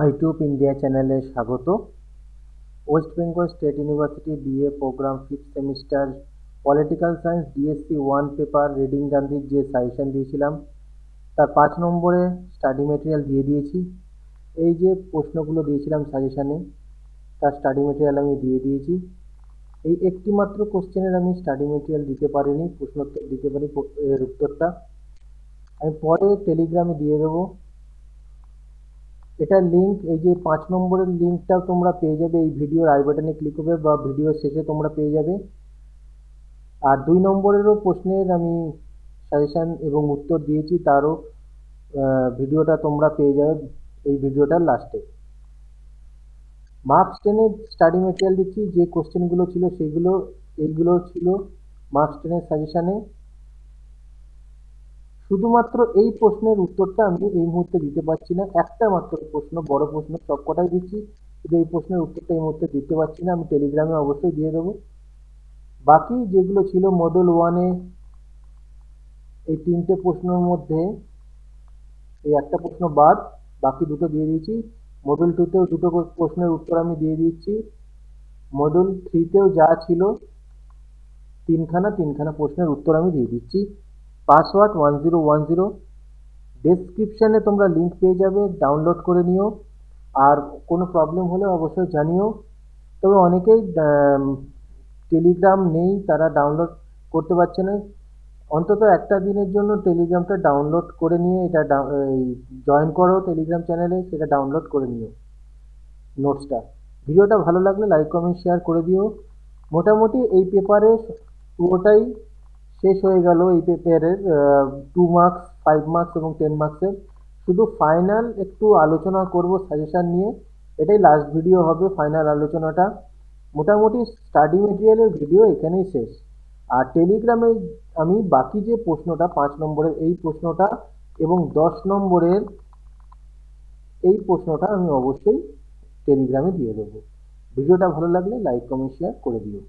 YouTube India চ্যানেলে স্বাগত West Bengal State University BA program fifth semester political science DSC one paper reading গান্ধীর যে suggestion দিয়েছিলাম তার পাঁচ নম্বরে স্টাডি মেটেরিয়াল দিয়ে দিয়েছি এই যে প্রশ্নগুলো দিয়েছিলাম সাজেশানে তার স্টাডি মেটেরিয়াল আমি দিয়ে দিয়েছি এই একটিমাত্র কোশ্চেনের আমি স্টাডি মেটেরিয়াল দিতে পারিনি প্রশ্নোত্তর দিতে পারি এর উত্তরটা আমি পরে টেলিগ্রামে দিয়ে দেবো এটার লিঙ্ক এই যে পাঁচ নম্বরের লিঙ্কটাও তোমরা পেয়ে যাবে এই ভিডিওর আই বাটনে ক্লিক করবে বা ভিডিওর শেষে তোমরা পেয়ে যাবে আর দুই নম্বরেরও প্রশ্নের আমি সাজেশান এবং উত্তর দিয়েছি তারও ভিডিওটা তোমরা পেয়ে যাবে এই ভিডিওটার লাস্টে মার্কস টেনের স্টাডি মেটেরিয়াল দিচ্ছি যে কোশ্চেনগুলো ছিল সেগুলো এইগুলো ছিল মার্কস টেনের সাজেশানে শুধুমাত্র এই প্রশ্নের উত্তরটা আমি এই মুহূর্তে দিতে পারছি না একটা মাত্র প্রশ্ন বড় প্রশ্ন সব কটাই দিচ্ছি শুধু এই প্রশ্নের উত্তরটা এই মুহূর্তে দিতে পারছি না আমি টেলিগ্রামে অবশ্যই দিয়ে দেবো বাকি যেগুলো ছিল মডেল ওয়ানে এই তিনটে প্রশ্নের মধ্যে এই একটা প্রশ্ন বাদ বাকি দুটো দিয়ে দিয়েছি মডেল টুতেও দুটো প্রশ্নের উত্তর আমি দিয়ে দিচ্ছি মডেল থ্রিতেও যা ছিল তিনখানা তিনখানা প্রশ্নের উত্তর আমি দিয়ে দিচ্ছি password one zero one zero ডেসক্রিপশানে তোমরা লিঙ্ক পেয়ে যাবে ডাউনলোড করে নিও আর কোনো প্রবলেম হলে অবশ্যই জানিও তবে অনেকেই টেলিগ্রাম নেই তারা ডাউনলোড করতে পারছে না অন্তত একটা দিনের জন্য টেলিগ্রামটা ডাউনলোড করে নিয়ে এটা জয়েন করো টেলিগ্রাম চ্যানেলে সেটা ডাউনলোড করে নিও নোটসটা ভিডিওটা ভালো লাগলে লাইক কমেন্ট শেয়ার করে দিও মোটামুটি এই পেপারে পুরোটাই শেষ হয়ে গেল এই পেপারের টু মার্কস ফাইভ মার্কস এবং টেন মার্কসের শুধু ফাইনাল একটু আলোচনা করব সাজেশান নিয়ে এটাই লাস্ট ভিডিও হবে ফাইনাল আলোচনাটা মোটামুটি স্টাডি মেটেরিয়ালের ভিডিও এখানেই শেষ আর টেলিগ্রামে আমি বাকি যে প্রশ্নটা পাঁচ নম্বরের এই প্রশ্নটা এবং দশ নম্বরের এই প্রশ্নটা আমি অবশ্যই টেলিগ্রামে দিয়ে দেবো ভিডিওটা ভালো লাগলে লাইক কমেন্ট শেয়ার করে দিও